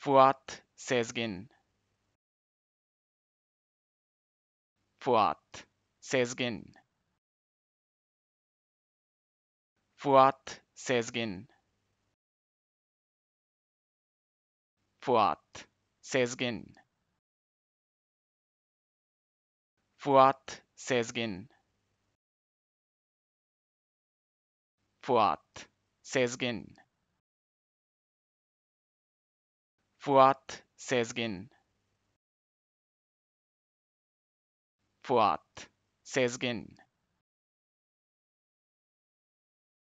Fuat Sezgin Fuat Sezgin Fuat Sezgin Fuat Sezgin Fuat Sezgin Fuat Sezgin Fuat Sezgin Fuat Sezgin